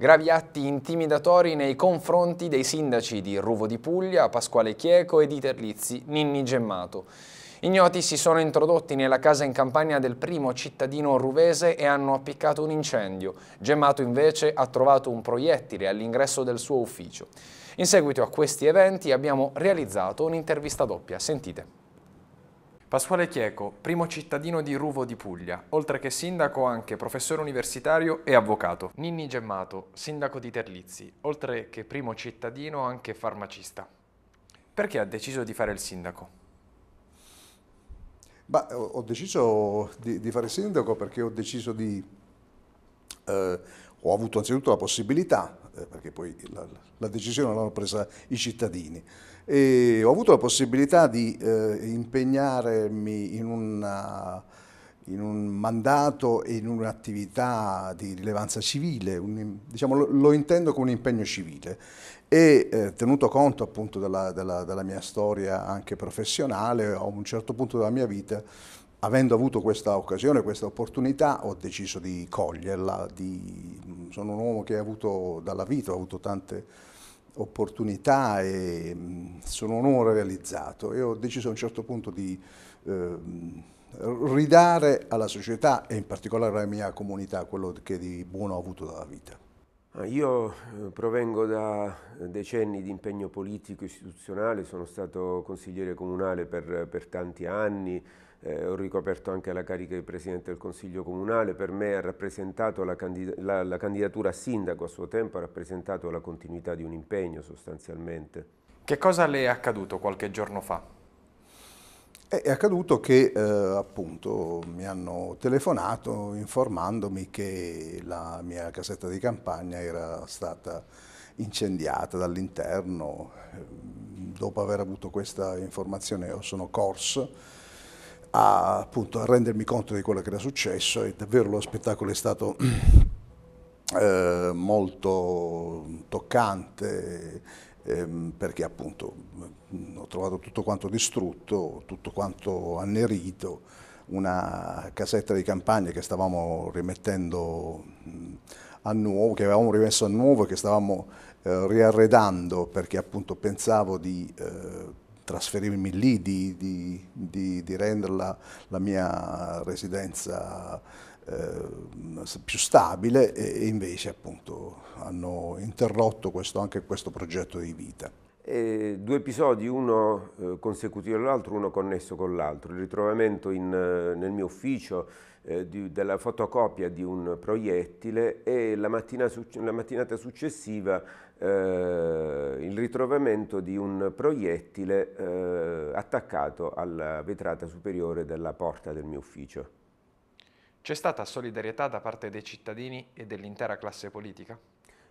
Gravi atti intimidatori nei confronti dei sindaci di Ruvo di Puglia, Pasquale Chieco e di Terlizzi, Ninni Gemmato. Ignoti si sono introdotti nella casa in campagna del primo cittadino ruvese e hanno appiccato un incendio. Gemmato invece ha trovato un proiettile all'ingresso del suo ufficio. In seguito a questi eventi abbiamo realizzato un'intervista doppia. Sentite. Pasquale Chieco, primo cittadino di Ruvo di Puglia, oltre che sindaco anche professore universitario e avvocato. Ninni Gemmato, sindaco di Terlizzi, oltre che primo cittadino anche farmacista. Perché ha deciso di fare il sindaco? Beh, ho deciso di, di fare sindaco perché ho deciso di... Eh, ho avuto anzitutto la possibilità eh, perché poi la, la decisione l'hanno presa i cittadini. E ho avuto la possibilità di eh, impegnarmi in, una, in, un mandato e in un'attività di rilevanza civile, un, diciamo, lo, lo, intendo come un impegno civile e eh, tenuto conto appunto della, della, della mia storia anche professionale, a un certo punto della mia vita avendo avuto questa occasione, questa opportunità, ho deciso di coglierla. Di... Sono un uomo che ha avuto dalla vita, ho avuto tante opportunità e sono un uomo realizzato e ho deciso a un certo punto di eh, ridare alla società e in particolare alla mia comunità quello che di buono ho avuto dalla vita. Ah, io eh, provengo da eh, decenni di impegno politico istituzionale, sono stato consigliere comunale per, per tanti anni, eh, ho ricoperto anche la carica di Presidente del Consiglio Comunale, per me ha rappresentato la, candid la, la candidatura a sindaco a suo tempo, ha rappresentato la continuità di un impegno sostanzialmente. Che cosa le è accaduto qualche giorno fa? È accaduto che eh, appunto mi hanno telefonato informandomi che la mia casetta di campagna era stata incendiata dall'interno. Eh, dopo aver avuto questa informazione sono corso a, appunto, a rendermi conto di quello che era successo e davvero lo spettacolo è stato eh, molto toccante ehm, perché appunto mm, ho trovato tutto quanto distrutto, tutto quanto annerito, una casetta di campagna che stavamo rimettendo mm, a nuovo, che avevamo rimesso a nuovo e che stavamo eh, riarredando perché appunto pensavo di eh, trasferirmi lì, di, di, di, di renderla la mia residenza Ehm, più stabile e invece appunto hanno interrotto questo, anche questo progetto di vita. E due episodi, uno eh, consecutivo all'altro, uno connesso con l'altro. Il ritrovamento in, eh, nel mio ufficio eh, di, della fotocopia di un proiettile e la, mattina, la mattinata successiva eh, il ritrovamento di un proiettile eh, attaccato alla vetrata superiore della porta del mio ufficio. C'è stata solidarietà da parte dei cittadini e dell'intera classe politica?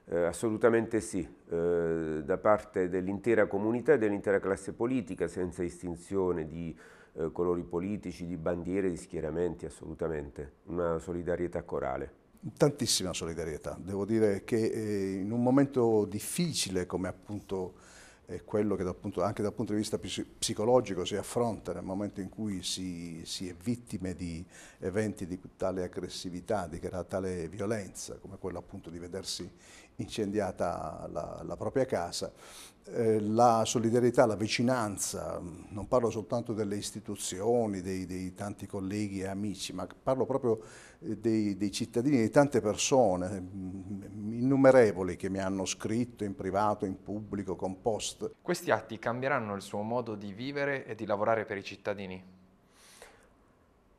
Eh, assolutamente sì, eh, da parte dell'intera comunità e dell'intera classe politica, senza distinzione di eh, colori politici, di bandiere, di schieramenti, assolutamente. Una solidarietà corale. Tantissima solidarietà, devo dire che eh, in un momento difficile come appunto è quello che dal punto, anche dal punto di vista psicologico si affronta nel momento in cui si, si è vittime di eventi di tale aggressività, di tale violenza, come quello appunto di vedersi incendiata la, la propria casa, eh, la solidarietà, la vicinanza, mm, non parlo soltanto delle istituzioni, dei, dei tanti colleghi e amici, ma parlo proprio eh, dei, dei, cittadini, di tante persone mm, innumerevoli che mi hanno scritto in privato, in pubblico, con post. Questi atti cambieranno il suo modo di vivere e di lavorare per i cittadini?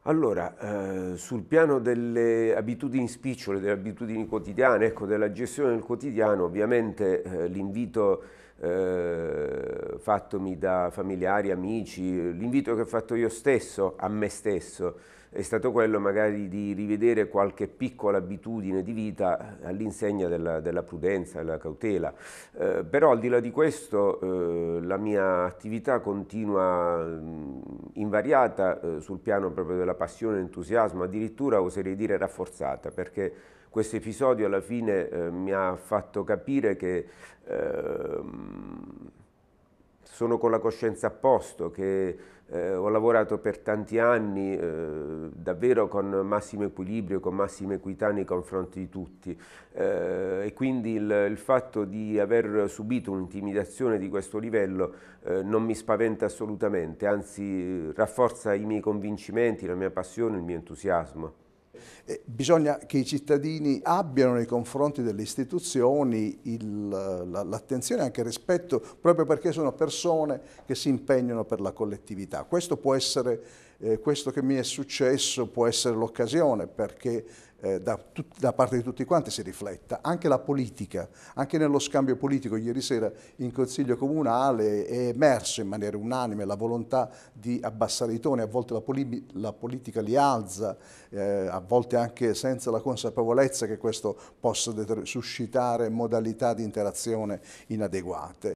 Allora, eh, sul piano delle abitudini spicciole, delle abitudini quotidiane, ecco, della gestione del quotidiano, ovviamente eh, l'invito eh, fattomi da familiari, amici, l'invito che ho fatto io stesso a me stesso è stato quello magari di rivedere qualche piccola abitudine di vita all'insegna della, della, prudenza della cautela. Eh, però al di là di questo eh, la mia attività continua mh, mm, invariata eh, sul piano proprio della passione, entusiasmo, addirittura oserei dire rafforzata perché questo episodio alla fine eh, mi ha fatto capire che eh, sono con la coscienza a posto, che eh, ho lavorato per tanti anni eh, davvero con massimo equilibrio, con massima equità nei confronti di tutti eh, e quindi il, il, fatto di aver subito un'intimidazione di questo livello eh, non mi spaventa assolutamente, anzi rafforza i miei convincimenti, la mia passione, il mio entusiasmo. Eh, bisogna che i cittadini abbiano nei confronti delle istituzioni l'attenzione e anche il rispetto, proprio perché sono persone che si impegnano per la collettività. Questo può essere, eh, questo che mi è successo può essere l'occasione perché eh, da, tut, da, parte di tutti quanti si rifletta, anche la politica, anche nello scambio politico. Ieri sera in Consiglio Comunale è emerso in maniera unanime la volontà di abbassare i toni, a volte la, poli, la politica li alza, eh, a volte anche senza la consapevolezza che questo possa suscitare modalità di interazione inadeguate.